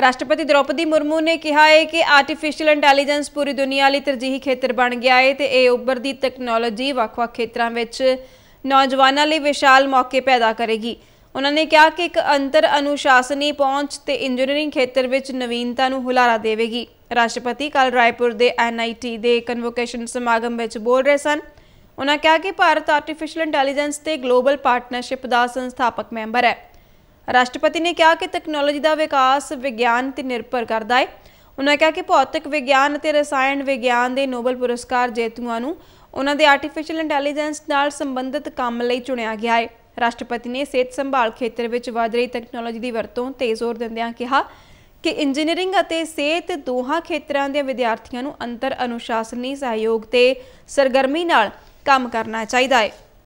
ਰਾਸ਼ਟਰਪਤੀ ਦ੍ਰੋਪਦੀ ਮੁਰਮੂ ਨੇ ਕਿਹਾ ਹੈ ਕਿ ਆਰਟੀਫੀਸ਼ੀਅਲ ਇੰਟੈਲੀਜੈਂਸ ਪੂਰੀ ਦੁਨੀਆ ਲਈ ਤਰਜੀਹੀ ਖੇਤਰ ਬਣ ਗਿਆ ਹੈ ਤੇ ਇਹ ਉੱਭਰਦੀ ਟੈਕਨੋਲੋਜੀ ਵੱਖ-ਵੱਖ ਖੇਤਰਾਂ ਵਿੱਚ ਨੌਜਵਾਨਾਂ ਲਈ ਵਿਸ਼ਾਲ ਮੌਕੇ ਪੈਦਾ ਕਰੇਗੀ ਉਹਨਾਂ ਨੇ ਕਿਹਾ ਕਿ ਇੱਕ ਅੰਤਰ ਅਨੁਸ਼ਾਸਨੀ ਪਹੁੰਚ ਤੇ ਇੰਜੀਨੀਅਰਿੰਗ ਖੇਤਰ ਵਿੱਚ ਨਵੀਨਤਾ ਨੂੰ ਹੁਲਾਰਾ ਦੇਵੇਗੀ ਰਾਸ਼ਟਰਪਤੀ ਕੱਲ ਰਾਏਪੁਰ ਦੇ ਐਨਆਈਟੀ ਦੇ ਕਨਵੋਕੇਸ਼ਨ ਸਮਾਗਮ ਵਿੱਚ ਬੋਲ ਰਹੇ ਸਨ ਉਹਨਾਂ ਕਿਹਾ ਕਿ ਭਾਰਤ ਆਰਟੀਫੀਸ਼ੀਅਲ ਇੰਟੈਲੀਜੈਂਸ ਤੇ ਗਲੋਬਲ ਪਾਰਟਨਰਸ਼ਿਪ ਦਾ ਸੰਸਥਾਪਕ ਮੈਂਬਰ ਹੈ ਰਾਸ਼ਟਰਪਤੀ ਨੇ ਕਿਹਾ ਕਿ ਟੈਕਨੋਲੋਜੀ ਦਾ ਵਿਕਾਸ ਵਿਗਿਆਨ ਤੇ ਨਿਰਭਰ ਕਰਦਾ ਹੈ ਉਹਨਾਂ ਕਿਹਾ ਕਿ ਭੌਤਿਕ ਵਿਗਿਆਨ ਅਤੇ ਰਸਾਇਣ ਵਿਗਿਆਨ ਦੇ ਨੋਬਲ ਪੁਰਸਕਾਰ ਜੇਤੂਆਂ ਨੂੰ ਉਹਨਾਂ ਦੇ ਆਰਟੀਫੀਸ਼ੀਅਲ ਇੰਟੈਲੀਜੈਂਸ ਨਾਲ ਸੰਬੰਧਿਤ ਕੰਮ ਲਈ ਚੁਣਿਆ ਗਿਆ ਹੈ ਰਾਸ਼ਟਰਪਤੀ ਨੇ ਸਿਹਤ ਸੰਭਾਲ ਖੇਤਰ ਵਿੱਚ ਵਧ ਰਹੀ ਟੈਕਨੋਲੋਜੀ ਦੀ ਵਰਤੋਂ ਤੇ ਜ਼ੋਰ ਦਿੰਦਿਆਂ ਕਿਹਾ ਕਿ ਇੰਜੀਨੀਅਰਿੰਗ ਅਤੇ ਸਿਹਤ ਦੋਹਾਂ ਖੇਤਰਾਂ ਦੇ ਵਿਦਿਆਰਥੀਆਂ ਨੂੰ ਅੰਤਰ ਅਨੁਸ਼ਾਸਨੀ ਸਹਿਯੋਗ ਤੇ ਸਰਗਰਮੀ ਨਾਲ ਕੰਮ ਕਰਨਾ ਚਾਹੀਦਾ ਹੈ